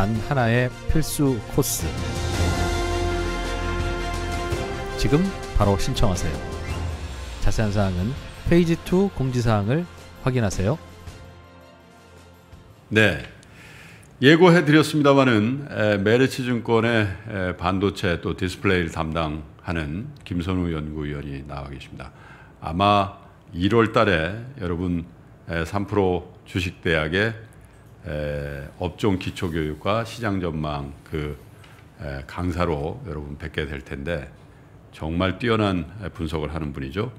단 하나의 필수 코스. 지금 바로 신청하세요. 자세한 사항은 페이지 2 공지사항을 확인하세요. 네. 예고해 드렸습니다만은 메르츠 증권의 반도체 또 디스플레이를 담당하는 김선우 연구위원이 나와 계십니다. 아마 1월 달에 여러분 3% 주식대학에 에, 업종 기초 교육과 시장 전망 그 에, 강사로 여러분 뵙게 될 텐데 정말 뛰어난 분석을 하는 분이죠.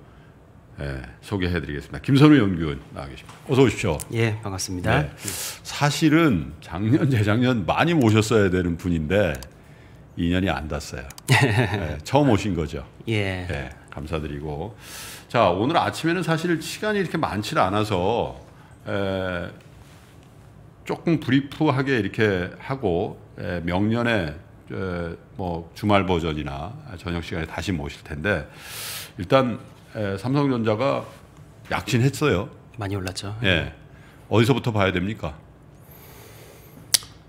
예, 소개해드리겠습니다. 김선우 연구원 나와 계십니다. 어서 오십시오. 예, 반갑습니다. 네, 사실은 작년, 재작년 많이 모셨어야 되는 분인데 인년이안 닿았어요. 예, 처음 오신 거죠. 예. 예. 감사드리고 자 오늘 아침에는 사실 시간이 이렇게 많지 않아서 에, 조금 브리프하게 이렇게 하고 에, 예, 명년에 예, 뭐 주말 버전이나 저녁 시간에 다시 모실 텐데 일단 에, 예, 삼성전자가 약진했어요. 많이 올랐죠. 예. 어디서부터 봐야 됩니까?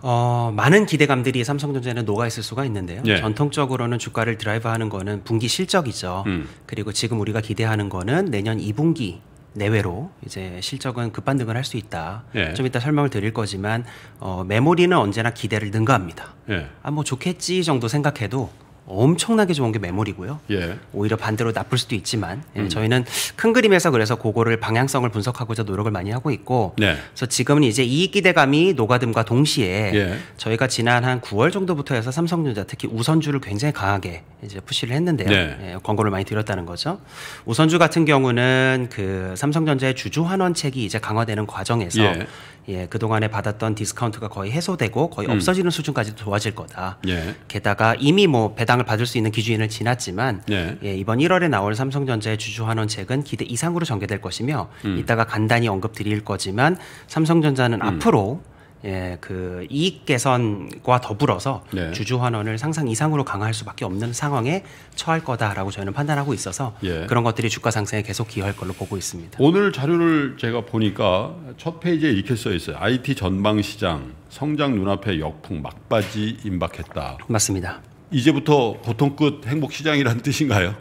어, 많은 기대감들이 삼성전자에는 녹아 있을 수가 있는데요. 예. 전통적으로는 주가를 드라이브하는 거는 분기 실적이죠. 음. 그리고 지금 우리가 기대하는 거는 내년 2분기 내외로 이제 실적은 급반등을 할 수 있다. 예. 좀 이따 설명을 드릴 거지만 어, 메모리는 언제나 기대를 능가합니다. 예. 아뭐 좋겠지 정도 생각해도 엄청나게 좋은 게 메모리고요. 예. 오히려 반대로 나쁠 수도 있지만 예, 음. 저희는 큰 그림에서 그래서 그거를 방향성을 분석하고자 노력을 많이 하고 있고 네. 그래서 지금은 이제 이익 기대감이 녹아듦과 동시에 예. 저희가 지난 한 9월 정도부터 해서 삼성전자 특히 우선주를 굉장히 강하게 이제 푸시를 했는데요. 네. 예, 광고를 많이 드렸다는 거죠. 우선주 같은 경우는 그 삼성전자의 주주 환원책이 이제 강화되는 과정에서 예. 예, 그동안에 받았던 디스카운트가 거의 해소되고 거의 음. 없어지는 수준까지 도 좋아질 거다. 예. 게다가 이미 뭐 배당을 받을 수 있는 기준을 지났지만 예. 예 이번 1월에 나올 삼성전자의 주주환원책은 기대 이상으로 전개될 것이며 음. 이따가 간단히 언급드릴 거지만 삼성전자는 음. 앞으로 예, 그 이익 개선과 더불어서 네. 주주 환원을 상상 이상으로 강화할 수밖에 없는 상황에 처할 거다라고 저희는 판단하고 있어서 예. 그런 것들이 주가 상승에 계속 기여할 걸로 보고 있습니다. 오늘 자료를 제가 보니까 첫 페이지에 이렇게 써 있어요. IT 전방 시장 성장 눈앞에 역풍 막바지 임박했다. 맞습니다. 이제부터 보통끝 행복 시장이란 뜻인가요?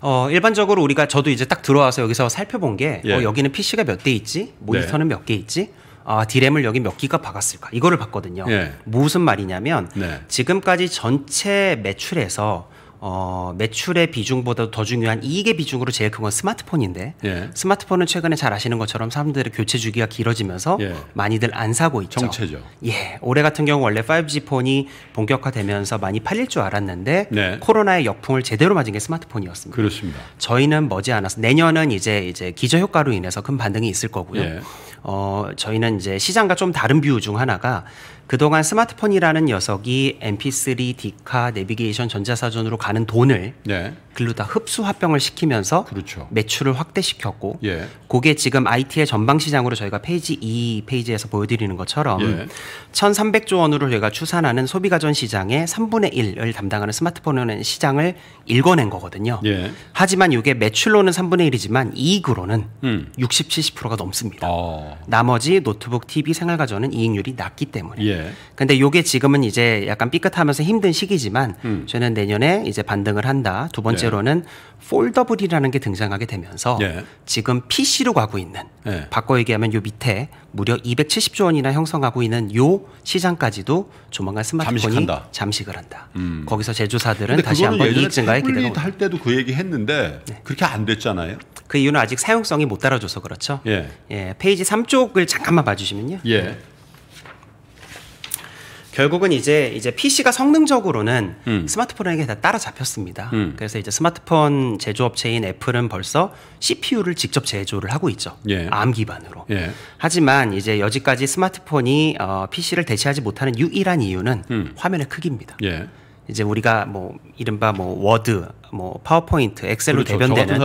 어, 일반적으로 우리가 저도 이제 딱 들어와서 여기서 살펴본 게 어, 예. 어, 여기는 PC가 몇 대 있지? 모니터는 네. 몇개 있지? 아, 디램을 여기 몇 기가 박았을까 이거를 봤거든요. 예. 무슨 말이냐면 네. 지금까지 전체 매출에서 어, 매출의 비중보다 더 중요한 이익의 비중으로 제일 큰 건 스마트폰인데 예. 스마트폰은 최근에 잘 아시는 것처럼 사람들의 교체 주기가 길어지면서 예. 많이들 안 사고 있죠. 정체죠. 예, 올해 같은 경우 원래 5G 폰이 본격화되면서 많이 팔릴 줄 알았는데 네. 코로나의 역풍을 제대로 맞은 게 스마트폰이었습니다. 그렇습니다. 저희는 머지않아서 내년은 이제 이제 기저 효과로 인해서 큰 반등이 있을 거고요. 예. 어, 저희는 이제 시장과 좀 다른 뷰중 하나가 그동안 스마트폰이라는 녀석이 MP3, 디카, 내비게이션, 전자사전으로 가는 돈을 네. 글로 다 흡수 합병을 시키면서 그렇죠. 매출을 확대시켰고 예. 그게 지금 IT의 전방 시장으로 저희가 페이지 2 페이지에서 보여드리는 것처럼 예. 1,300조 원으로 저희가 추산하는 소비 가전 시장의 3분의 1을 담당하는 스마트폰 시장을 읽어낸 거거든요. 예. 하지만 이게 매출로는 3분의 1이지만 이익으로는 음. 60, 70%가 넘습니다. 어. 나머지 노트북, TV, 생활 가전은 이익률이 낮기 때문에. 예. 근데 이게 지금은 이제 약간 삐끗하면서 힘든 시기지만 음. 저는 내년에 이제 반등을 한다. 두 번째 번째로는 폴더블이라는 게 등장하게 되면서 예. 지금 PC로 가고 있는 예. 바꿔 얘기하면 요 밑에 무려 270조 원이나 형성하고 있는 요 시장까지도 조만간 스마트폰이 잠식한다. 잠식을 한다. 음. 거기서 제조사들은 다시 한 번 이익 증가에 기대가 할 때도 그 얘기 했는데 네. 그렇게 안 됐잖아요. 그 이유는 아직 사용성이 못 따라줘서 그렇죠. 예. 예. 페이지 3쪽을 잠깐만 봐주시면요. 예. 결국은 이제 이제 PC가 성능적으로는 음. 스마트폰에게 다 따라잡혔습니다. 음. 그래서 이제 스마트폰 제조업체인 애플은 벌써 CPU를 직접 제조를 하고 있죠. 예. ARM 기반으로. 예. 하지만 이제 여지까지 스마트폰이 어, PC를 대체하지 못하는 유일한 이유는 음. 화면의 크기입니다. 예. 이제 우리가 뭐 이른바 뭐 워드, 뭐 파워포인트, 엑셀로 그렇죠. 대변되는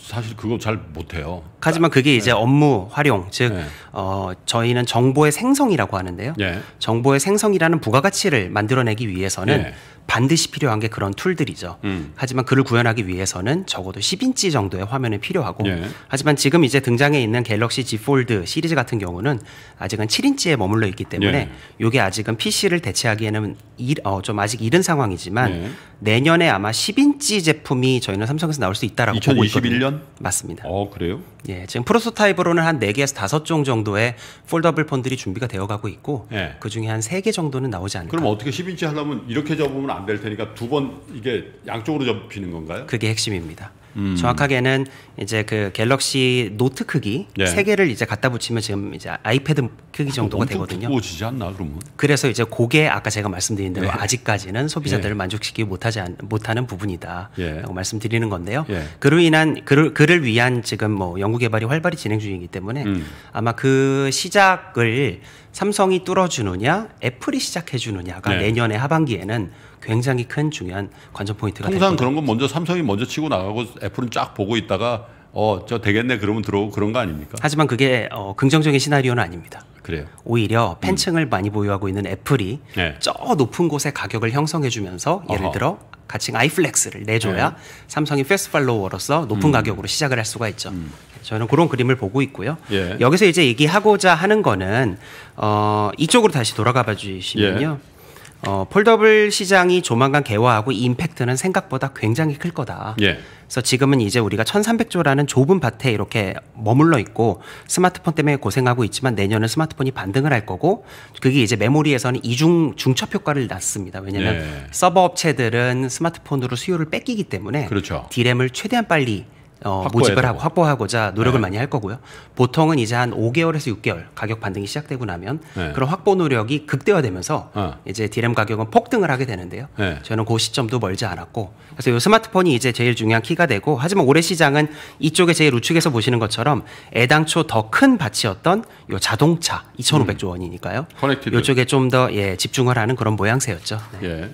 사실 그거 잘 못해요. 하지만 그게 이제 네. 업무 활용, 즉 네. 어, 저희는 정보의 생성이라고 하는데요. 네. 정보의 생성이라는 부가가치를 만들어내기 위해서는 네. 반드시 필요한 게 그런 툴들이죠. 음. 하지만 그를 구현하기 위해서는 적어도 10인치 정도의 화면이 필요하고 예. 하지만 지금 이제 등장해 있는 갤럭시 G 폴드 시리즈 같은 경우는 아직은 7인치에 머물러 있기 때문에 예. 이게 아직은 PC를 대체하기에는 일, 어, 좀 아직 이른 상황이지만 예. 내년에 아마 10인치 제품이 저희는 삼성에서 나올 수 있다라고 2021년? 보고 있거든요. 맞습니다. 어, 그래요? 예, 지금 프로토타입으로는 한 4개에서 다섯 종 정도의 폴더블 폰들이 준비가 되어 가고 있고 예. 그 중에 한 3개 정도는 나오지 않을까. 그럼 어떻게 10인치 하려면 이렇게 접으면 안될 테니까 두 번 이게 양쪽으로 접히는 건가요? 그게 핵심입니다. 음. 정확하게는 이제 그 갤럭시 노트 크기 네. 세 개를 이제 갖다 붙이면 지금 이제 아이패드 크기 정도가 되거든요. 두꺼워지지 않나 그러면? 그래서 이제 고게 아까 제가 말씀드린 대로 예. 아직까지는 소비자들을 예. 네. 만족시키기 못하지 않, 못하는 부분이다라고 예. 말씀드리는 건데요. 예. 그로 인한 그를, 그를 위한 지금 뭐 연구 개발이 활발히 진행 중이기 때문에 음. 아마 그 시작을 삼성이 뚫어주느냐 애플이 시작해주느냐가 내년에 하반기에는 굉장히 큰 중요한 관전 포인트가 통상 그런 건 먼저 삼성이 먼저 치고 나가고 애플은 쫙 보고 있다가 어저 되겠네 그러면 들어오고 그런 거 아닙니까? 하지만 그게 어, 긍정적인 시나리오는 아닙니다. 그래요. 오히려 음. 팬층을 음. 많이 보유하고 있는 애플이 네. 저 높은 곳에 가격을 형성해주면서 예를 어허. 들어 가칭 아이플렉스를 내줘야 네. 삼성이 패스 팔로워로서 높은 음. 가격으로 시작을 할 수가 있죠. 음. 저는 그런 그림을 보고 있고요. 예. 여기서 이제 얘기하고자 하는 거는 어, 이쪽으로 다시 돌아가 봐 주시면요. 예. 어, 폴더블 시장이 조만간 개화하고 이 임팩트는 생각보다 굉장히 클 거다. 예. 그래서 지금은 이제 우리가 1300조라는 좁은 밭에 이렇게 머물러 있고 스마트폰 때문에 고생하고 있지만 내년은 스마트폰이 반등을 할 거고 그게 이제 메모리에서는 이중 중첩 효과를 낳습니다. 왜냐하면 예. 서버 업체들은 스마트폰으로 수요를 뺏기기 때문에 그렇죠. 디램을 최대한 빨리 어, 모집을 하고 확보하고자 노력을 네. 많이 할 거고요. 보통은 이제 한 5개월에서 6개월 가격 반등이 시작되고 나면 네. 그런 확보 노력이 극대화되면서 어. 이제 디램 가격은 폭등을 하게 되는데요. 네. 저는 그 시점도 멀지 않았고 그래서 요 스마트폰이 이제 제일 중요한 키가 되고 하지만 올해 시장은 이쪽에 제일 우측에서 보시는 것처럼 애당초 더큰 밭이었던 요 자동차 2,500조 원이니까요. 커넥티드. 요쪽에 좀 더 예, 집중을 하는 그런 모양새였죠. 네. 예.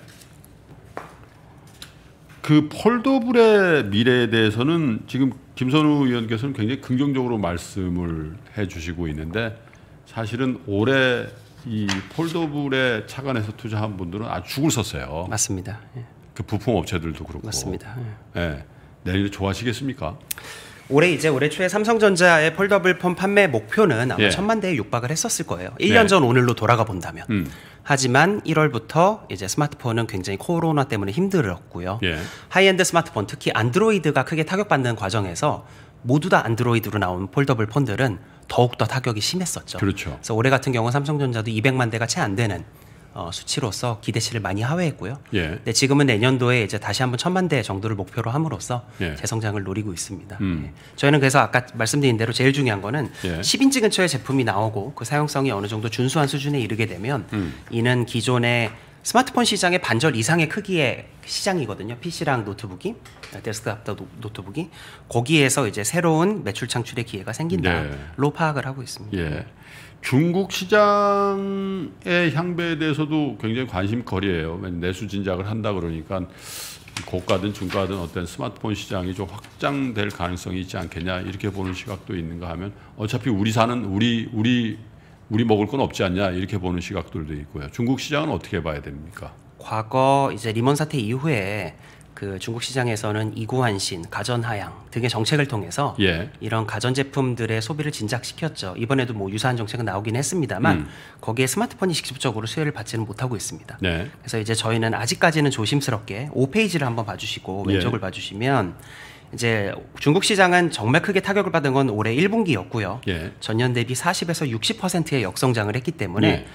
그 폴더블의 미래에 대해서는 지금 김선우 의원께서는 굉장히 긍정적으로 말씀을 해주시고 있는데 사실은 올해 이 폴더블에 착안해서 투자한 분들은 아주 죽을 썼어요. 맞습니다. 예. 그 부품 업체들도 그렇고. 맞습니다. 예. 예. 내일 좋아하시겠습니까? 올해 이제 올해 초에 삼성전자의 폴더블 폰 판매 목표는 아마 예. 천만 대에 육박을 했었을 거예요. 1년 전 오늘로 돌아가 본다면. 음. 하지만 1월부터 이제 스마트폰은 굉장히 코로나 때문에 힘들었고요. 예. 하이엔드 스마트폰 특히 안드로이드가 크게 타격받는 과정에서 모두 다 안드로이드로 나온 폴더블 폰들은 더욱더 타격이 심했었죠. 그렇죠. 그래서 올해 같은 경우 삼성전자도 200만 대가 채 안 되는 어, 수치로서 기대치를 많이 하회했고요. 예. 근데 지금은 내년도에 이제 다시 한번 천만 대 정도를 목표로 함으로써 예. 재성장을 노리고 있습니다. 음. 예. 저희는 그래서 아까 말씀드린 대로 제일 중요한 거는 예. 10인치 근처에 제품이 나오고 그 사용성이 어느 정도 준수한 수준에 이르게 되면 음. 이는 기존의 스마트폰 시장의 반절 이상의 크기의 시장이거든요. PC랑 노트북이 데스크탑 노트북이 거기에서 이제 새로운 매출 창출의 기회가 생긴다로 네. 파악을 하고 있습니다. 예. 중국 시장의 향배에 대해서도 굉장히 관심거리예요. 내수 진작을 한다 그러니까 고가든 중가든 어떤 스마트폰 시장이 좀 확장될 가능성이 있지 않겠냐 이렇게 보는 시각도 있는가 하면 어차피 우리 사는 우리 우리 우리 먹을 건 없지 않냐 이렇게 보는 시각들도 있고요. 중국 시장은 어떻게 봐야 됩니까? 과거 이제 리먼 사태 이후에 그 중국 시장에서는 이구한신 가전하향 등의 정책을 통해서 예. 이런 가전제품들의 소비를 진작시켰죠. 이번에도 뭐 유사한 정책은 나오긴 했습니다만 음. 거기에 스마트폰이 직접적으로 수혜를 받지는 못하고 있습니다. 네. 그래서 이제 저희는 아직까지는 조심스럽게 5페이지를 한번 봐주시고 예. 왼쪽을 예. 봐주시면 이제 중국 시장은 정말 크게 타격을 받은 건 올해 1분기였고요. 예. 전년 대비 40에서 60%의 역성장을 했기 때문에 예.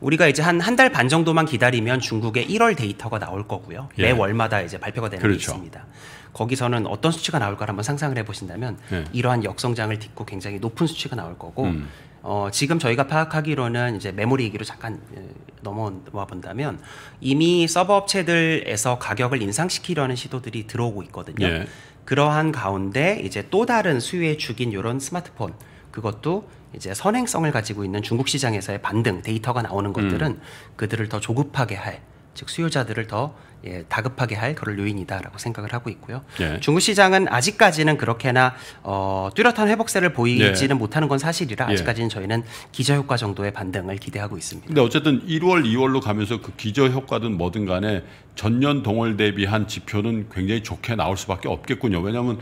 우리가 이제 한 한 달 반 정도만 기다리면 중국의 1월 데이터가 나올 거고요. 예. 매 월마다 이제 발표가 되는 그렇죠. 게 있습니다. 거기서는 어떤 수치가 나올까를 한번 상상을 해보신다면 예. 이러한 역성장을 딛고 굉장히 높은 수치가 나올 거고 음. 어, 지금 저희가 파악하기로는 이제 메모리 얘기로 잠깐 예, 넘어와 본다면 이미 서버 업체들에서 가격을 인상시키려는 시도들이 들어오고 있거든요. 예. 그러한 가운데 이제 또 다른 수요의 축인 이런 스마트폰 그것도 이제 선행성을 가지고 있는 중국 시장에서의 반등 데이터가 나오는 것들은 음. 그들을 더 조급하게 할즉 수요자들을 더 예, 다급하게 할 그런 요인이다라고 생각을 하고 있고요. 예. 중국 시장은 아직까지는 그렇게나 어, 뚜렷한 회복세를 보이지는 예. 못하는 건 사실이라 예. 아직까지는 저희는 기저 효과 정도의 반등을 기대하고 있습니다. 근데 어쨌든 1월, 2월로 가면서 그 기저 효과든 뭐든 간에 전년 동월 대비한 지표는 굉장히 좋게 나올 수밖에 없겠군요. 왜냐하면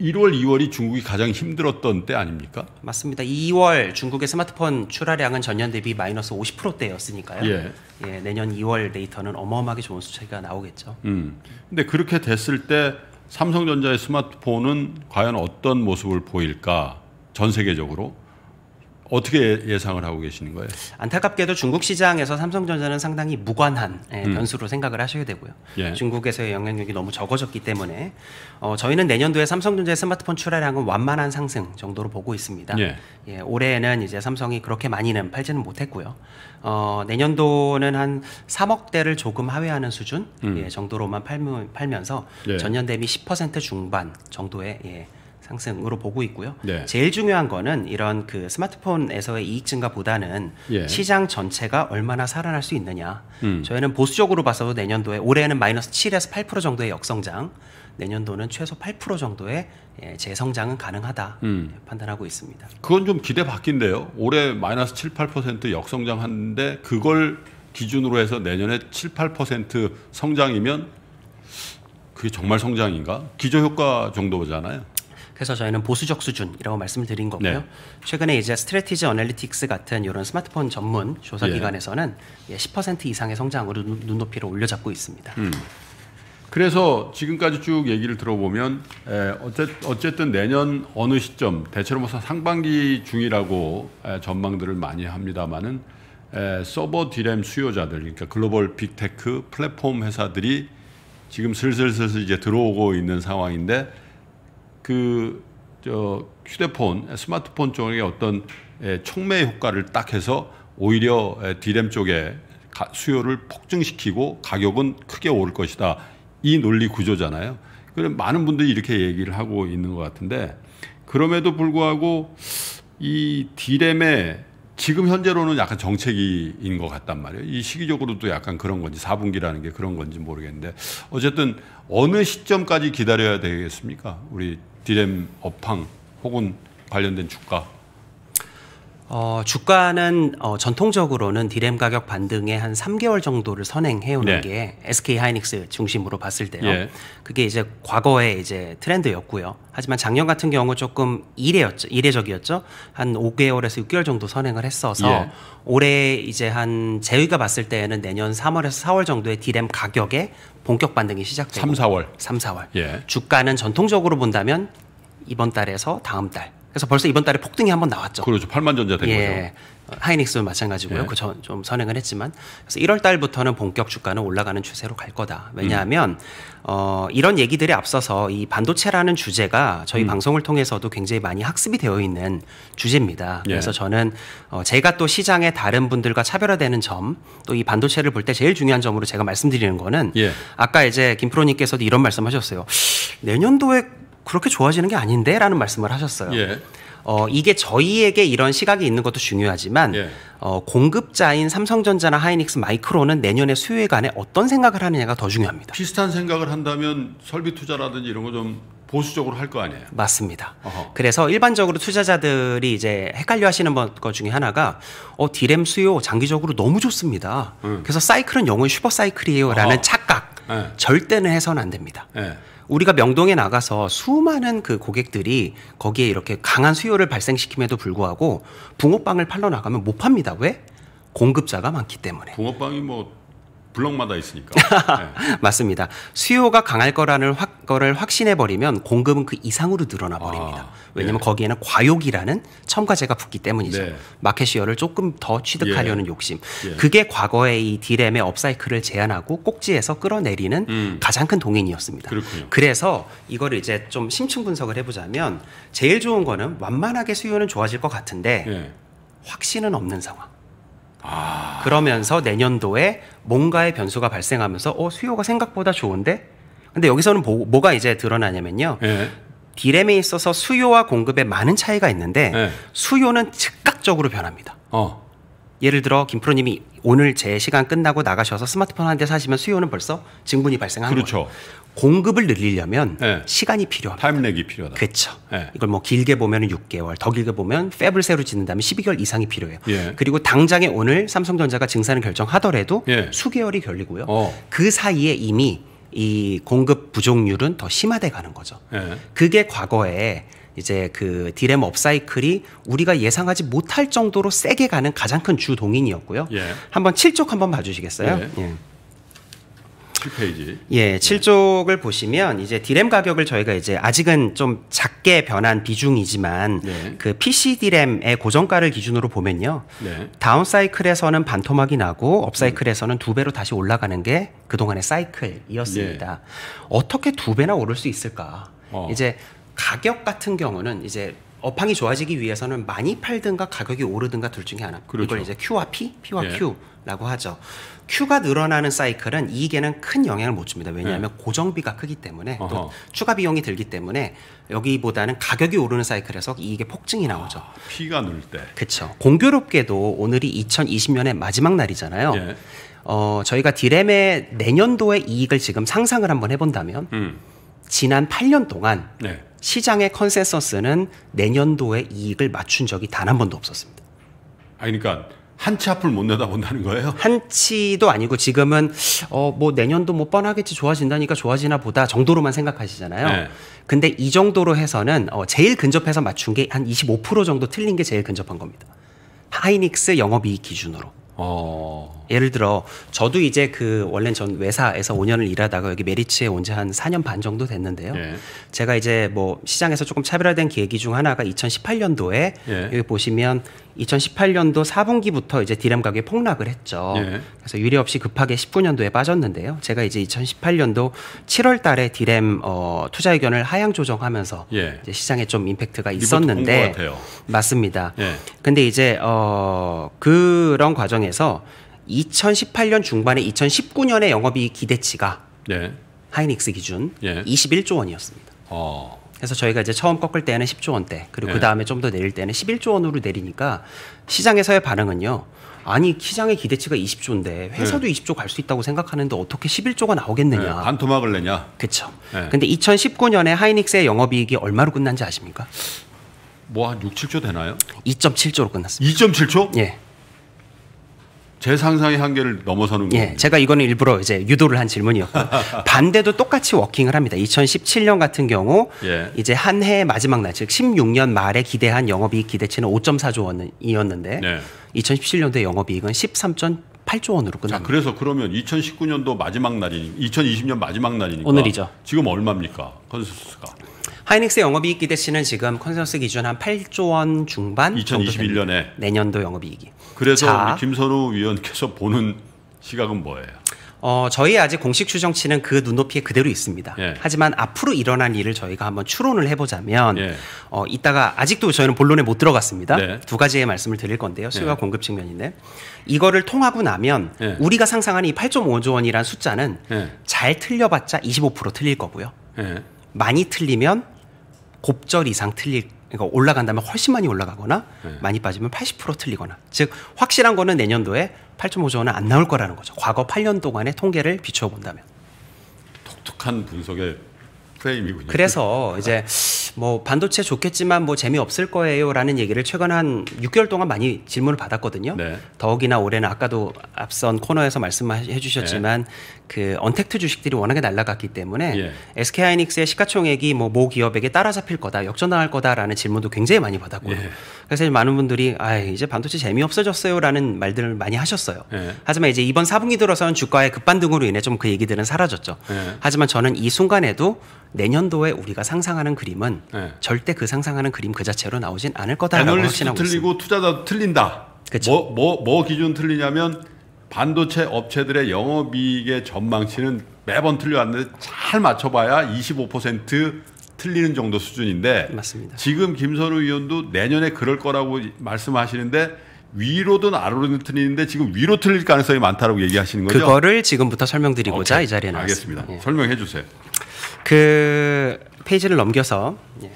1월, 2월이 중국이 가장 힘들었던 때 아닙니까? 맞습니다. 2월 중국의 스마트폰 출하량은 전년 대비 마이너스 50%대였으니까요. 예. 예, 내년 2월 데이터는 어마어마하게 좋은 수치가 나오겠죠. 음. 근데 그렇게 됐을 때 삼성전자의 스마트폰은 과연 어떤 모습을 보일까? 전 세계적으로 어떻게 예상을 하고 계시는 거예요? 안타깝게도 중국 시장에서 삼성전자는 상당히 무관한 예, 음. 변수로 생각을 하셔야 되고요. 예. 중국에서의 영향력이 너무 적어졌기 때문에 어, 저희는 내년도에 삼성전자의 스마트폰 출하량은 완만한 상승 정도로 보고 있습니다. 예. 예, 올해에는 이제 삼성이 그렇게 많이는 팔지는 못했고요. 어, 내년도는 한 3억 대를 조금 하회하는 수준 음. 예, 정도로만 팔면, 팔면서 예. 전년 대비 10% 중반 정도의 상승으로 보고 있고요. 네. 제일 중요한 거는 이런 그 스마트폰에서의 이익 증가보다는 예. 시장 전체가 얼마나 살아날 수 있느냐. 음. 저희는 보수적으로 봐서도 내년도에 올해는 마이너스 7에서 8% 정도의 역성장, 내년도는 최소 8% 정도의 예, 재성장은 가능하다 음. 판단하고 있습니다. 그건 좀 기대 밖인데요 올해 마이너스 7, 8% 역성장하는데 그걸 기준으로 해서 내년에 7, 8% 성장이면 그게 정말 성장인가? 기저효과 정도잖아요. 그래서 저희는 보수적 수준이라고 말씀을 드린 거고요. 네. 최근에 이제 스트레티지 어널리틱스 같은 이런 스마트폰 전문 조사 예. 기관에서는 예. 10% 이상의 성장으로 눈높이를 올려잡고 있습니다. 음. 그래서 지금까지 쭉 얘기를 들어보면 에, 어쨌든 내년 어느 시점 대체로 무슨 상반기 중이라고 에, 전망들을 많이 합니다만은 서버 디램 수요자들 그러니까 글로벌 빅테크 플랫폼 회사들이 지금 슬슬슬슬 이제 들어오고 있는 상황인데 그저 휴대폰, 스마트폰 쪽에 어떤 촉매 효과를 딱 해서 오히려 디램 쪽에 수요를 폭증시키고 가격은 크게 오를 것이다. 이 논리 구조잖아요. 그럼 많은 분들이 이렇게 얘기를 하고 있는 것 같은데 그럼에도 불구하고 이 디램의 지금 현재로는 약간 정책기인것 같단 말이에요. 이 시기적으로도 약간 그런 건지 4분기라는 게 그런 건지 모르겠는데 어쨌든 어느 시점까지 기다려야 되겠습니까? 우리 디램 업황 혹은 관련된 주가 어, 주가는 어, 전통적으로는 디램 가격 반등에한 3개월 정도를 선행해오는 네. 게 SK 하이닉스 중심으로 봤을 때요. 예. 그게 이제 과거의 이제 트렌드였고요. 하지만 작년 같은 경우 조금 이례였죠, 이례적이었죠. 한 5개월에서 6개월 정도 선행을 했어서 예. 올해 이제 한제위가 봤을 때는 에 내년 3월에서 4월 정도의 디램 가격에 본격 반등이 시작되고 3, 4월, 3, 4월. 예. 주가는 전통적으로 본다면 이번 달에서 다음 달 그래서 벌써 이번 달에 폭등이 한 번 나왔죠. 그렇죠. 8만 전자 된 예. 거죠. 하이닉스도 마찬가지고요. 예. 그전 좀 선행을 했지만 그래서 1월 달부터는 본격 주가는 올라가는 추세로 갈 거다. 왜냐하면 음. 어, 이런 얘기들에 앞서서 이 반도체라는 주제가 저희 음. 방송을 통해서도 굉장히 많이 학습이 되어 있는 주제입니다. 예. 그래서 저는 어, 제가 또 시장의 다른 분들과 차별화되는 점, 또 이 반도체를 볼 때 제일 중요한 점으로 제가 말씀드리는 거는 예. 아까 이제 김 프로님께서도 이런 말씀하셨어요. 내년도에 그렇게 좋아지는 게 아닌데 라는 말씀을 하셨어요. 예. 어, 이게 저희에게 이런 시각이 있는 것도 중요하지만 예. 어, 공급자인 삼성전자나 하이닉스 마이크로는 내년에 수요에 관해 어떤 생각을 하느냐가 더 중요합니다. 비슷한 생각을 한다면 설비 투자라든지 이런 거 좀 보수적으로 할 거 아니에요. 맞습니다. 어허. 그래서 일반적으로 투자자들이 이제 헷갈려 하시는 것 중에 하나가 어 디램 수요 장기적으로 너무 좋습니다. 음. 그래서 사이클은 영원 슈퍼 사이클이에요라는 착각 네. 절대는 해서는 안 됩니다. 네. 우리가 명동에 나가서 수많은 그 고객들이 거기에 이렇게 강한 수요를 발생시킴에도 불구하고 붕어빵을 팔러 나가면 못 팝니다. 왜? 공급자가 많기 때문에. 붕어빵이 뭐 블록마다 있으니까. 네. 맞습니다. 수요가 강할 거라는 확, 거를 확신해 버리면 공급은 그 이상으로 늘어나 버립니다. 아, 왜냐하면 예. 거기에는 과욕이라는 첨가제가 붙기 때문이죠. 네. 마켓 시어를 조금 더 취득하려는 예. 욕심. 예. 그게 과거의 이 디램의 업사이클을 제한하고 꼭지에서 끌어내리는 음. 가장 큰 동인이었습니다. 그렇군요. 그래서 이거를 이제 좀 심층 분석을 해보자면 제일 좋은 거는 완만하게 수요는 좋아질 것 같은데 예. 확신은 없는 상황. 아. 그러면서 내년도에 뭔가의 변수가 발생하면서 어 수요가 생각보다 좋은데 근데 여기서는 뭐, 가 이제 드러나냐면요. 디램에 예. 있어서 수요와 공급에 많은 차이가 있는데 예. 수요는 즉각적으로 변합니다. 어. 예를 들어 김프로님이 오늘 제 시간 끝나고 나가셔서 스마트폰 한 대 사시면 수요는 벌써 증분이 발생한 그렇죠. 거예요. 공급을 늘리려면 네. 시간이 필요합니다. 타임렉이 필요하다. 그렇죠. 네. 이걸 뭐 길게 보면 은 6개월, 더 길게 보면 팹을 새로 짓는다면 12개월 이상이 필요해요. 예. 그리고 당장에 오늘 삼성전자가 증산을 결정하더라도 예. 수개월이 걸리고요. 어. 그 사이에 이미 이 공급 부족률은 더 심화돼 가는 거죠. 예. 그게 과거에 이제 그 디램 업사이클이 우리가 예상하지 못할 정도로 세게 가는 가장 큰주 동인이었고요. 예. 한번 7쪽 한번 봐주시겠어요? 예. 예. 7페이지. 예, 7쪽을 예. 보시면 이제 디램 가격을 저희가 이제 아직은 좀 작게 변한 비중이지만 네. 그 PC 디램의 고정가를 기준으로 보면요. 네. 다운 사이클에서는 반토막이 나고 업 음. 사이클에서는 두 배로 다시 올라가는 게 그동안의 사이클이었습니다. 네. 어떻게 두 배나 오를 수 있을까? 어. 이제 가격 같은 경우는 이제 업황이 좋아지기 위해서는 많이 팔든가 가격이 오르든가 둘 중에 하나. 그렇죠. 이걸 이제 Q와 P, P와 예. Q라고 하죠. Q가 늘어나는 사이클은 이익에는 큰 영향을 못 줍니다. 왜냐하면 예. 고정비가 크기 때문에 어허. 또 추가 비용이 들기 때문에 여기보다는 가격이 오르는 사이클에서 이익의 폭증이 나오죠. 아, P가 늘 때. 그렇죠. 공교롭게도 오늘이 2020년의 마지막 날이잖아요. 예. 어, 저희가 디램의 내년도의 이익을 지금 상상을 한번 해본다면. 음. 지난 8년 동안 네. 시장의 컨센서스는 내년도에 이익을 맞춘 적이 단 한 번도 없었습니다. 아 그러니까 한치 앞을 못 내다본다는 거예요? 한치도 아니고 지금은 어뭐 내년도 뭐 뻔하겠지 좋아진다니까 좋아지나 보다 정도로만 생각하시잖아요. 네. 근데 이 정도로 해서는 어 제일 근접해서 맞춘 게 한 25% 정도 틀린 게 제일 근접한 겁니다. 하이닉스 영업이익 기준으로. 어... 예를 들어 저도 이제 그 원래 전 외사에서 5년을 일하다가 여기 메리츠에 온 지 한 4년 반 정도 됐는데요. 예. 제가 이제 뭐 시장에서 조금 차별화된 계기 중 하나가 2018년도에 예. 여기 보시면 2018년도 4분기부터 이제 디램 가격이 폭락을 했죠. 예. 그래서 유례 없이 급하게 19년도에 빠졌는데요. 제가 이제 2018년도 7월 달에 디램 어, 투자 의견을 하향 조정하면서 예. 이제 시장에 좀 임팩트가 있었는데 맞습니다. 예. 근데 이제 어 그런 과정에서 2018년 중반에 2019년에 영업이익 기대치가 네. 하이닉스 기준 예. 21조 원이었습니다. 어. 그래서 저희가 이제 처음 꺾을 때는 10조 원대 그리고 예. 그 다음에 좀 더 내릴 때는 11조 원으로 내리니까 시장에서의 반응은요. 아니 시장의 기대치가 20조인데 회사도 예. 20조 갈 수 있다고 생각하는데 어떻게 11조가 나오겠느냐. 예, 반토막을 내냐. 그렇죠. 근데 2019년에 하이닉스의 영업이익이 얼마로 끝난지 아십니까? 뭐 한 6, 7조 되나요? 2.7조로 끝났습니다. 2.7조? 예. 제 상상의 한계를 넘어서는 거예요. 제가 이거는 일부러 이제 유도를 한 질문이었고 반대도 똑같이 워킹을 합니다. 2017년 같은 경우 예. 이제 한해 마지막 날, 즉 16년 말에 기대한 영업이익 기대치는 5.4조 원이었는데 네. 2017년도에 영업이익은 13.8조 원으로 끝났다 그래서 그러면 2019년도 마지막 날이 2020년 마지막 날이니까 오늘이죠. 지금 얼마입니까? 컨센서스가. 하이닉스 영업이익 기대치는 지금 컨센서스 기준 한 8조 원 중반 2021년에 정도 내년도 영업이익이. 그래서 자, 김선우 위원께서 보는 시각은 뭐예요? 어, 저희 아직 공식 추정치는 그 눈높이에 그대로 있습니다. 예. 하지만 앞으로 일어난 일을 저희가 한번 추론을 해보자면, 예. 어, 이따가 아직도 저희는 본론에 못 들어갔습니다. 네. 두 가지의 말씀을 드릴 건데요. 수요와 예. 공급 측면인데, 이거를 통하고 나면 예. 우리가 상상하는 이 8.5조 원이란 숫자는 예. 잘 틀려봤자 25% 틀릴 거고요. 예. 많이 틀리면 곱절 이상 틀릴 그러니까 올라간다면 훨씬 많이 올라가거나 네. 많이 빠지면 80% 틀리거나 즉 확실한 거는 내년도에 8.5조 원은 안 나올 거라는 거죠. 과거 8년 동안의 통계를 비추어 본다면. 독특한 분석의 프레임이군요. 그래서 네. 이제 뭐 반도체 좋겠지만 뭐 재미없을 거예요라는 얘기를 최근 한 6개월 동안 많이 질문을 받았거든요. 네. 더욱이나 올해는 아까도 앞선 코너에서 말씀해 주셨지만 네. 그 언택트 주식들이 워낙에 날라갔기 때문에 예. SK 하이닉스의 시가총액이 뭐 모 기업에게 따라잡힐 거다, 역전당할 거다라는 질문도 굉장히 많이 받았고요. 예. 그래서 많은 분들이 아 이제 반도체 재미없어졌어요라는 말들을 많이 하셨어요. 예. 하지만 이제 이번 4분기 들어서는 주가의 급반등으로 인해 좀 그 얘기들은 사라졌죠. 예. 하지만 저는 이 순간에도 내년도에 우리가 상상하는 그림은 네. 절대 그 상상하는 그림 그 자체로 나오진 않을 거다라고 확신하고 있습니다. 투자자도 틀린다. 그렇 뭐, 뭐, 뭐 기준 틀리냐면 반도체 업체들의 영업이익의 전망치는 매번 틀려왔는데 잘 맞춰봐야 25% 틀리는 정도 수준인데 맞습니다. 지금 김선우 의원도 내년에 그럴 거라고 말씀하시는데 위로든 아래로든 틀리는데 지금 위로 틀릴 가능성이 많다고 얘기하시는 거죠? 그거를 지금부터 설명드리고자 오케이. 이 자리에 나왔습니다. 알겠습니다. 예. 설명해 주세요. 그 페이지를 넘겨서 예,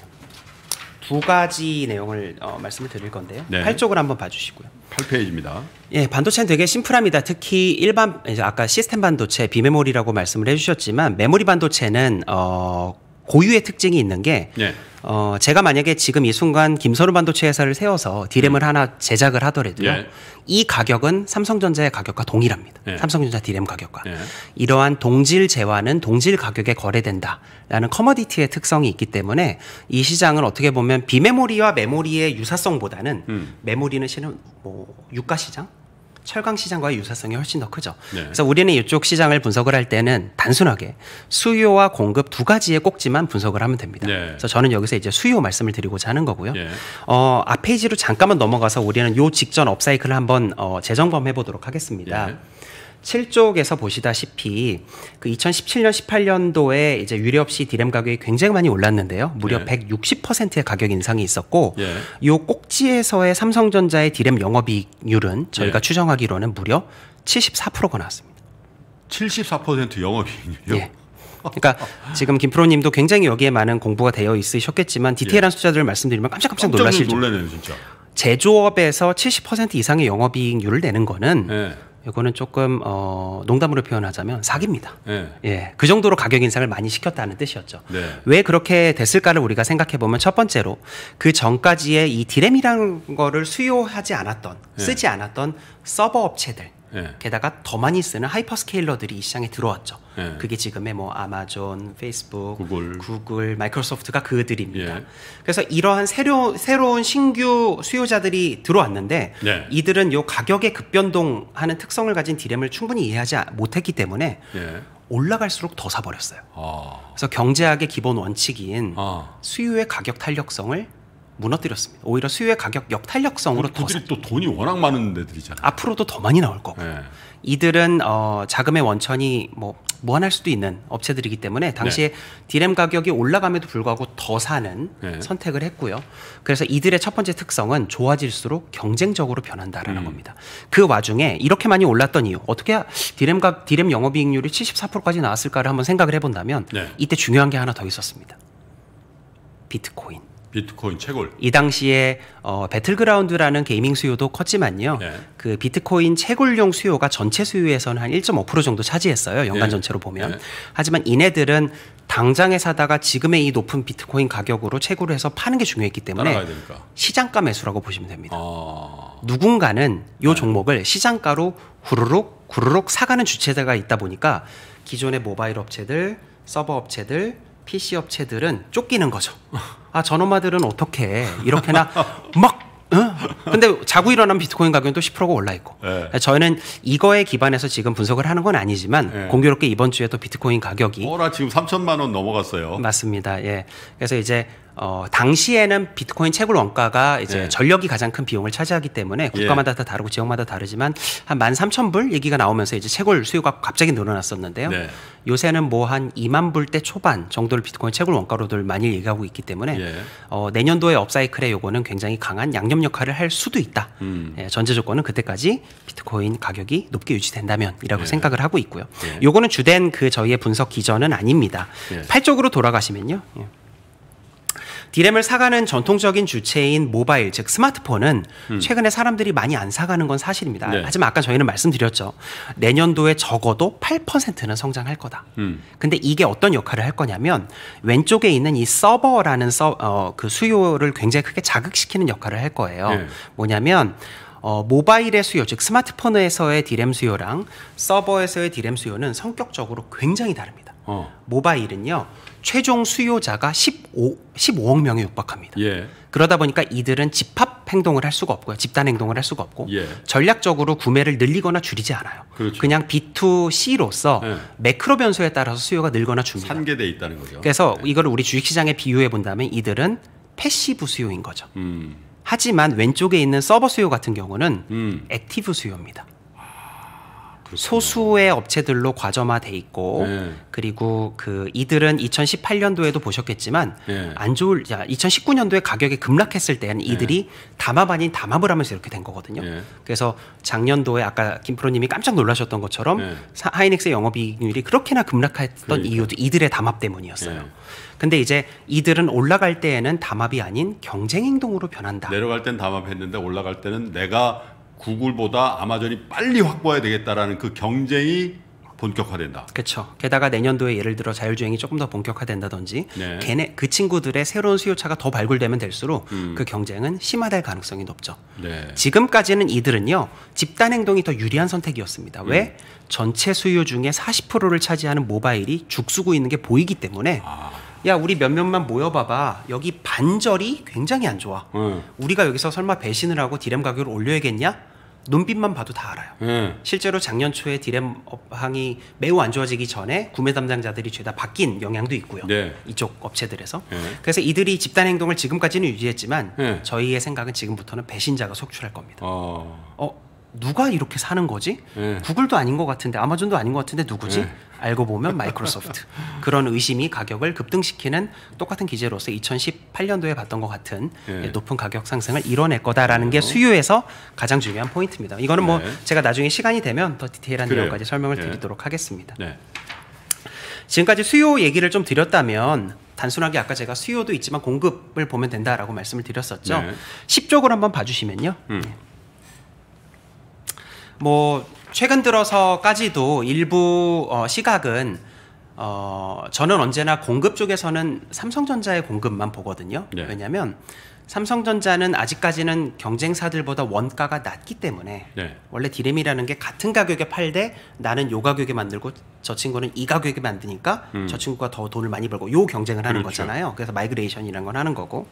두 가지 내용을 어, 말씀을 드릴 건데요. 네. 8쪽을 한번 봐주시고요. 8페이지입니다. 예, 반도체는 되게 심플합니다. 특히 일반 아까 시스템 반도체 비메모리라고 말씀을 해주셨지만 메모리 반도체는 어, 고유의 특징이 있는 게 네. 어, 제가 만약에 지금 이 순간 김선우 반도체 회사를 세워서 디램을 음. 하나 제작을 하더라도요. 예. 이 가격은 삼성전자의 가격과 동일합니다. 예. 삼성전자 디램 가격과. 예. 이러한 동질 재화는 동질 가격에 거래된다라는 커머디티의 특성이 있기 때문에 이 시장은 어떻게 보면 비메모리와 메모리의 유사성보다는 음. 메모리는 실은 뭐 유가 시장 철강 시장과의 유사성이 훨씬 더 크죠. 네. 그래서 우리는 이쪽 시장을 분석을 할 때는 단순하게 수요와 공급 두 가지의 꼭지만 분석을 하면 됩니다. 네. 그래서 저는 여기서 이제 수요 말씀을 드리고자 하는 거고요. 네. 어, 앞 페이지로 잠깐만 넘어가서 우리는 요 직전 업사이클을 한번 어, 재점검해 보도록 하겠습니다. 네. 7쪽에서 보시다시피 그 2017년 18년도에 이제 유례 없이 디램 가격이 굉장히 많이 올랐는데요. 무려 예. 160%의 가격 인상이 있었고 예. 요 꼭지에서의 삼성전자의 디램 영업이익률은 저희가 예. 추정하기로는 무려 74%가 나왔습니다. 74% 영업이익률요? 이 예. 그러니까 지금 김 프로님도 굉장히 여기에 많은 공부가 되어 있으셨겠지만 디테일한 예. 숫자들을 말씀드리면 깜짝깜짝 놀라실 정도. 놀라네요, 진짜. 제조업에서 70% 이상의 영업이익률을 내는 거는 예. 이거는 조금 어, 농담으로 표현하자면 사기입니다. 네. 예, 그 정도로 가격 인상을 많이 시켰다는 뜻이었죠. 네. 왜 그렇게 됐을까를 우리가 생각해 보면 첫 번째로 그 전까지의 이 디램이란 거를 수요하지 않았던 네. 쓰지 않았던 서버 업체들 예. 게다가 더 많이 쓰는 하이퍼스케일러들이 이 시장에 들어왔죠. 예. 그게 지금의 뭐 아마존, 페이스북, 구글, 구글 마이크로소프트가 그들입니다. 예. 그래서 이러한 새로, 새로운 신규 수요자들이 들어왔는데 네. 이들은 요 가격의 급변동하는 특성을 가진 디램을 충분히 이해하지 못했기 때문에 예. 올라갈수록 더 사버렸어요. 아. 그래서 경제학의 기본 원칙인 아. 수요의 가격 탄력성을 무너뜨렸습니다. 오히려 수요의 가격 역탄력성으로 그들이 또 돈이 워낙 많은 데들이잖아요. 앞으로도 더 많이 나올 거고 네. 이들은 어, 자금의 원천이 뭐 무한할 수도 있는 업체들이기 때문에 당시에 네. 디램 가격이 올라감에도 불구하고 더 사는 네. 선택을 했고요. 그래서 이들의 첫 번째 특성은 좋아질수록 경쟁적으로 변한다라는 음. 겁니다. 그 와중에 이렇게 많이 올랐던 이유 어떻게 디램 가 디램 영업이익률이 74%까지 나왔을까를 한번 생각을 해본다면 네. 이때 중요한 게 하나 더 있었습니다. 비트코인. 비트코인 채굴. 이 당시에 어, 배틀그라운드라는 게이밍 수요도 컸지만요. 네. 그 비트코인 채굴용 수요가 전체 수요에서는 한 1.5% 정도 차지했어요. 연간 네. 전체로 보면. 네. 하지만 이네들은 당장에 사다가 지금의 이 높은 비트코인 가격으로 채굴 해서 파는 게 중요했기 때문에 시장가 매수라고 보시면 됩니다. 아... 누군가는 요 네. 종목을 시장가로 후루룩 구르륵 사가는 주체자가 있다 보니까 기존의 모바일 업체들, 서버 업체들, PC 업체들은 쫓기는 거죠. 아, 저놈아들은 어떻게 이렇게나 막 응? 근데 자고 일어난 비트코인 가격은 또 10%가 올라 있고 네. 예. 예, 저희는 이거에 기반해서 지금 분석을 하는 건 아니지만 네. 공교롭게 이번 주에 또 비트코인 가격이 어라 지금 3천만 원 넘어갔어요. 맞습니다. 예. 그래서 이제 어, 당시에는 비트코인 채굴 원가가 이제 예. 전력이 가장 큰 비용을 차지하기 때문에 국가마다 예. 다 다르고 지역마다 다르지만 한 만 삼천 불 얘기가 나오면서 이제 채굴 수요가 갑자기 늘어났었는데요. 네. 요새는 뭐 한 이만 불대 초반 정도를 비트코인 채굴 원가로들 많이 얘기하고 있기 때문에 예. 어, 내년도에 업사이클의 요거는 굉장히 강한 양념 역할을 할 수도 있다. 음. 예, 전제 조건은 그때까지 비트코인 가격이 높게 유지된다면이라고 예. 생각을 하고 있고요. 예. 요거는 주된 그 저희의 분석 기전은 아닙니다. 예. 팔 쪽으로 돌아가시면요. 디램을 사가는 전통적인 주체인 모바일 즉 스마트폰은 음. 최근에 사람들이 많이 안 사가는 건 사실입니다. 네. 하지만 아까 저희는 말씀드렸죠. 내년도에 적어도 8%는 성장할 거다. 음. 근데 이게 어떤 역할을 할 거냐면 왼쪽에 있는 이 서버라는 서, 어, 그 수요를 굉장히 크게 자극시키는 역할을 할 거예요. 네. 뭐냐면 어, 모바일의 수요, 즉 스마트폰에서의 디램 수요랑 서버에서의 디램 수요는 성격적으로 굉장히 다릅니다. 어. 모바일은요, 최종 수요자가 15, 15억 명에 육박합니다. 예. 그러다 보니까 이들은 집합 행동을 할 수가 없고요. 집단 행동을 할 수가 없고 예. 전략적으로 구매를 늘리거나 줄이지 않아요. 그렇죠. 그냥 B2C로서 예. 매크로 변수에 따라서 수요가 늘거나 줍니다. 산계돼 있다는 거죠. 그래서 예. 이걸 우리 주식시장에 비유해 본다면 이들은 패시브 수요인 거죠. 음. 하지만 왼쪽에 있는 서버 수요 같은 경우는 음. 액티브 수요입니다. 소수의 업체들로 과점화돼 있고 네. 그리고 그 이들은 2018년도에도 보셨겠지만 네. 안 좋을 자 2019년도에 가격이 급락했을 때는 네. 이들이 네. 담합 아닌 담합을 하면서 이렇게 된 거거든요. 네. 그래서 작년도에 아까 김프로님이 깜짝 놀라셨던 것처럼 네. 하이닉스의 영업이익률이 그렇게나 급락했던 그러니까. 이유도 이들의 담합 때문이었어요. 근데 이제 이들은 올라갈 때에는 담합이 아닌 경쟁 행동으로 변한다. 내려갈 땐 담합했는데 올라갈 때는 내가 구글보다 아마존이 빨리 확보해야 되겠다라는 그 경쟁이 본격화된다. 그렇죠. 게다가 내년도에 예를 들어 자율주행이 조금 더 본격화된다든지 네. 걔네 그 친구들의 새로운 수요차가 더 발굴되면 될수록 음. 그 경쟁은 심화될 가능성이 높죠. 네. 지금까지는 이들은요 집단 행동이 더 유리한 선택이었습니다. 음. 왜 전체 수요 중에 40%를 차지하는 모바일이 죽수고 있는 게 보이기 때문에. 아. 야 우리 몇몇만 모여봐봐 여기 반절이 굉장히 안 좋아 네. 우리가 여기서 설마 배신을 하고 디램 가격을 올려야겠냐 눈빛만 봐도 다 알아요 네. 실제로 작년 초에 디램 업황이 매우 안 좋아지기 전에 구매 담당자들이 죄다 바뀐 영향도 있고요 네. 이쪽 업체들에서 네. 그래서 이들이 집단 행동을 지금까지는 유지했지만 네. 저희의 생각은 지금부터는 배신자가 속출할 겁니다 어, 어 누가 이렇게 사는 거지? 네. 구글도 아닌 것 같은데 아마존도 아닌 것 같은데 누구지? 네. 알고 보면 마이크로소프트 그런 의심이 가격을 급등시키는 똑같은 기재로서 2018년도에 봤던 것 같은 네. 높은 가격 상승을 이뤄낼 거다라는 게 수요에서 가장 중요한 포인트입니다. 이거는 뭐 네. 제가 나중에 시간이 되면 더 디테일한 그래요. 내용까지 설명을 드리도록 하겠습니다. 네. 지금까지 수요 얘기를 좀 드렸다면 단순하게 아까 제가 수요도 있지만 공급을 보면 된다라고 말씀을 드렸었죠. 10쪽을 한번 봐주시면요. 음. 뭐 최근 들어서까지도 일부 어, 시각은 어, 저는 언제나 공급 쪽에서는 삼성전자의 공급만 보거든요. 네. 왜냐하면 삼성전자는 아직까지는 경쟁사들보다 원가가 낮기 때문에 네. 원래 디램이라는 게 같은 가격에 팔되 나는 요 가격에 만들고 저 친구는 이 가격에 만드니까 음. 저 친구가 더 돈을 많이 벌고 요 경쟁을 하는 그렇죠. 거잖아요. 그래서 마이그레이션이라는 건 하는 거고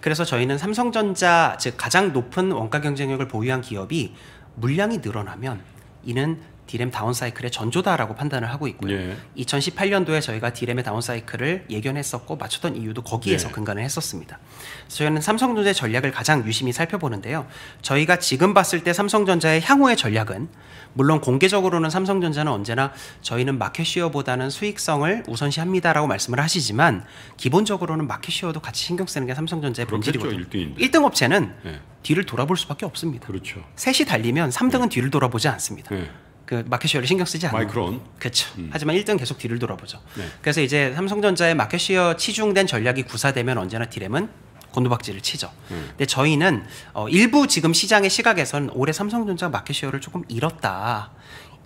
그래서 저희는 삼성전자 즉 가장 높은 원가 경쟁력을 보유한 기업이 물량이 늘어나면 이는 디램 다운사이클의 전조다라고 판단을 하고 있고요. 예. 2018년도에 저희가 디램의 다운사이클을 예견했었고 맞췄던 이유도 거기에서 예. 근간을 했었습니다. 저희는 삼성전자의 전략을 가장 유심히 살펴보는데요. 저희가 지금 봤을 때 삼성전자의 향후의 전략은 물론 공개적으로는 삼성전자는 언제나 저희는 마켓쉐어보다는 수익성을 우선시합니다라고 말씀을 하시지만 기본적으로는 마켓쉐어도 같이 신경 쓰는 게 삼성전자의 본질이거든요. 1등인데. 1등 업체는 예. 뒤를 돌아볼 수밖에 없습니다. 그렇죠. 셋이 달리면 3등은 예. 뒤를 돌아보지 않습니다. 예. 그 마켓쉐어를 신경 쓰지 않아요. 마이크론. 그렇죠. 음. 하지만 1등 계속 뒤를 돌아보죠. 네. 그래서 이제 삼성전자의 마켓쉐어 치중된 전략이 구사되면 언제나 디램은 곤두박질을 치죠. 음. 근데 저희는 어, 일부 지금 시장의 시각에선 올해 삼성전자 마켓쉐어를 조금 잃었다.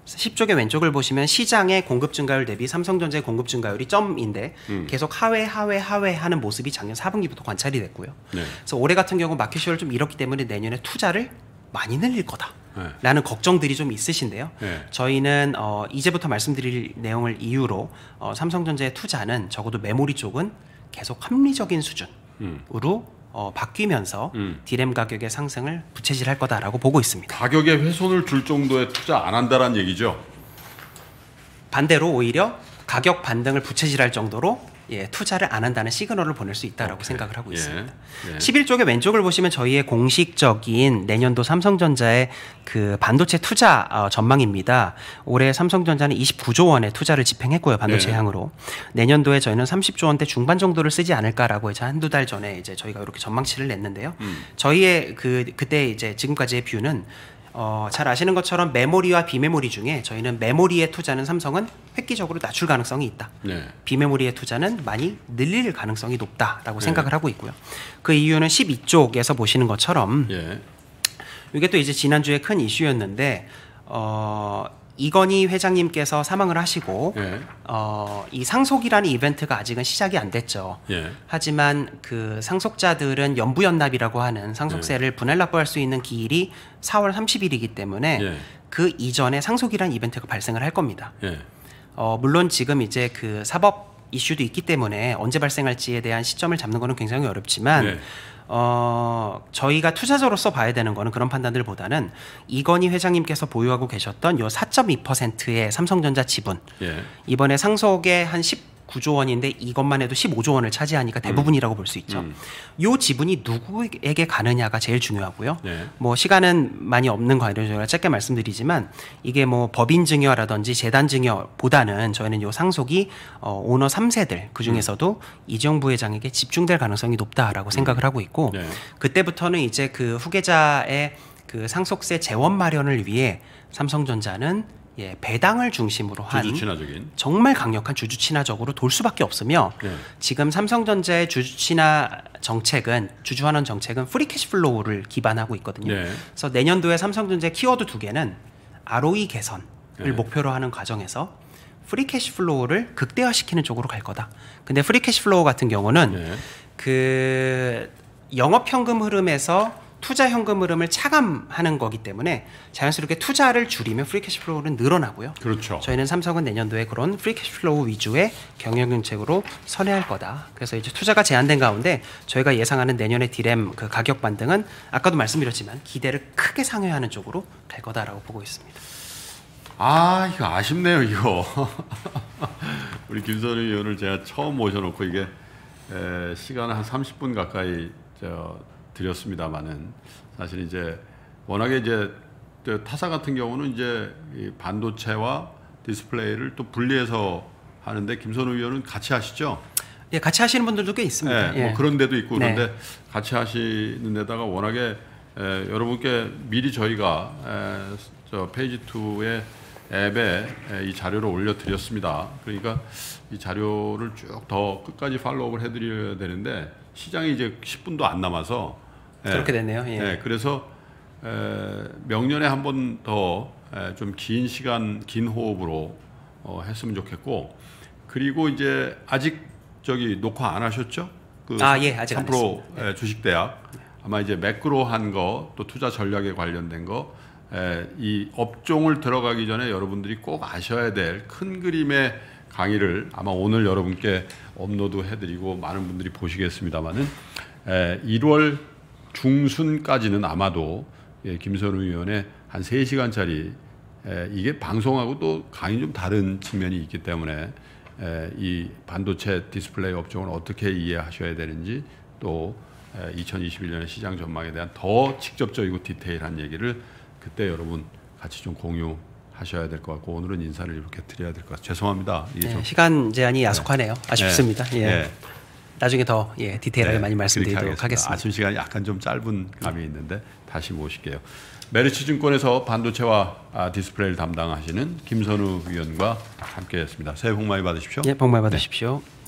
10쪽의 왼쪽을 보시면 시장의 공급 증가율 대비 삼성전자의 공급 증가율이 점인데 음. 계속 하회 하회 하회 하는 모습이 작년 4분기부터 관찰이 됐고요. 네. 그래서 올해 같은 경우 마켓쉐어를 좀 잃었기 때문에 내년에 투자를 많이 늘릴 거다. 네. 라는 걱정들이 좀 있으신데요. 네. 저희는 어, 이제부터 말씀드릴 내용을 이유로 어, 삼성전자의 투자는 적어도 메모리 쪽은 계속 합리적인 수준으로 음. 어, 바뀌면서 음. 디램 가격의 상승을 부채질할 거다라고 보고 있습니다. 가격에 훼손을 줄 정도의 투자 안 한다란 얘기죠. 반대로 오히려 가격 반등을 부채질할 정도로 예, 투자를 안 한다는 시그널을 보낼 수 있다라고 오케이. 생각을 하고 예. 있습니다. 예. 11쪽의 왼쪽을 보시면 저희의 공식적인 내년도 삼성전자의 그 반도체 투자 어, 전망입니다. 올해 삼성전자는 29조 원의 투자를 집행했고요. 반도체 예. 향으로. 내년도에 저희는 30조 원대 중반 정도를 쓰지 않을까라고 이제 한두 달 전에 이제 저희가 이렇게 전망치를 냈는데요. 음. 저희의 그 그때 이제 지금까지의 뷰는 어, 잘 아시는 것처럼 메모리와 비메모리 중에 저희는 메모리에 투자는 삼성은 획기적으로 낮출 가능성이 있다. 네. 비메모리에 투자는 많이 늘릴 가능성이 높다라고 네. 생각을 하고 있고요. 그 이유는 12쪽에서 보시는 것처럼 네. 이게 또 이제 지난주에 큰 이슈였는데 어, 이건희 회장님께서 사망을 하시고 예. 어, 이 상속이라는 이벤트가 아직은 시작이 안 됐죠. 예. 하지만 그 상속자들은 연부연납이라고 하는 상속세를 예. 분할 납부할 수 있는 기일이 4월 30일이기 때문에 예. 그 이전에 상속이라는 이벤트가 발생을 할 겁니다. 예. 어, 물론 지금 이제 그 사법 이슈도 있기 때문에 언제 발생할지에 대한 시점을 잡는 것은 굉장히 어렵지만 예. 어, 저희가 투자자로서 봐야 되는 거는 그런 판단들보다는 이건희 회장님께서 보유하고 계셨던 요 4.2%의 삼성전자 지분 예. 이번에 상속의 한10 9조 원인데 이것만 해도 15조 원을 차지하니까 음. 대부분이라고 음. 볼수 있죠. 음. 요 지분이 누구에게 가느냐가 제일 중요하고요. 네. 뭐 시간은 많이 없는 관계로 저희 짧게 말씀드리지만 이게 뭐 법인 증여라든지 재단 증여보다는 저희는 요 상속이 어, 오너 3세들 그 중에서도 음. 이정 부회장에게 집중될 가능성이 높다라고 음. 생각을 하고 있고 네. 그때부터는 이제 그 후계자의 그 상속세 재원 마련을 위해 삼성전자는 예, 배당을 중심으로 한 주주친화적인. 정말 강력한 주주 친화적으로 돌 수밖에 없으며 네. 지금 삼성전자의 주주 친화 정책은 주주 환원 정책은 프리 캐시 플로우를 기반하고 있거든요. 네. 그래서 내년도에 삼성전자 키워드 두 개는 ROE 개선을 네. 목표로 하는 과정에서 프리 캐시 플로우를 극대화시키는 쪽으로 갈 거다. 근데 프리 캐시 플로우 같은 경우는 네. 그 영업 현금 흐름에서 투자 현금 흐름을 차감하는 거기 때문에 자연스럽게 투자를 줄이면 프리캐시 플로우는 늘어나고요. 그렇죠. 저희는 삼성은 내년도에 그런 프리캐시 플로우 위주의 경영 정책으로 선회할 거다. 그래서 이제 투자가 제한된 가운데 저희가 예상하는 내년의 디램 그 가격 반등은 아까도 말씀드렸지만 기대를 크게 상회하는 쪽으로 될 거다라고 보고 있습니다. 아 이거 아쉽네요 이거 우리 김선우 의원을 제가 처음 모셔놓고 이게 에, 시간을 한 30분 가까이 저 드렸습니다만은 사실 이제 워낙에 이제 타사 같은 경우는 이제 반도체와 디스플레이를 또 분리해서 하는데 김선우 위원은 같이 하시죠? 예, 같이 하시는 분들도 꽤 있습니다. 네, 뭐 예, 예. 뭐 그런 데도 있고 네. 그런데 같이 하시는 데다가 워낙에 에, 여러분께 미리 저희가 에, 저 페이지 2의 앱에 에, 이 자료를 올려드렸습니다. 그러니까 이 자료를 쭉 더 끝까지 팔로우업 해드려야 되는데 시장이 이제 10분도 안 남아서 예. 그렇게 됐네요. 예. 예, 그래서 에, 명년에 한 번 더 좀 긴 시간 긴 호흡으로 어, 했으면 좋겠고 그리고 이제 아직 저기 녹화 안 하셨죠? 그 아, 예, 아직 3% 예. 주식대학 아마 이제 매크로한 거 또 투자 전략에 관련된 거 에, 이 업종을 들어가기 전에 여러분들이 꼭 아셔야 될 큰 그림의 강의를 아마 오늘 여러분께 업로드 해드리고 많은 분들이 보시겠습니다만은 1월 중순까지는 아마도 예, 김선우 위원의 한 3시간짜리 이게 방송하고 또 강의 좀 다른 측면이 있기 때문에 이 반도체 디스플레이 업종을 어떻게 이해하셔야 되는지 또 2021년의 시장 전망에 대한 더 직접적이고 디테일한 얘기를 그때 여러분 같이 좀 공유 하셔야 될 것 같고 오늘은 인사를 이렇게 드려야 될 것 같아요. 죄송합니다. 네, 시간 제한이 야속하네요. 네. 아쉽습니다. 네. 예. 네. 나중에 더 예, 디테일하게 많이 말씀드리도록 하겠습니다. 아침 시간이 약간 좀 짧은 감이 있는데 다시 모실게요. 메르츠 증권에서 반도체와 아, 디스플레이를 담당하시는 김선우 위원과 함께했습니다. 새해 복 많이 받으십시오. 예, 복 많이 받으십시오. 네.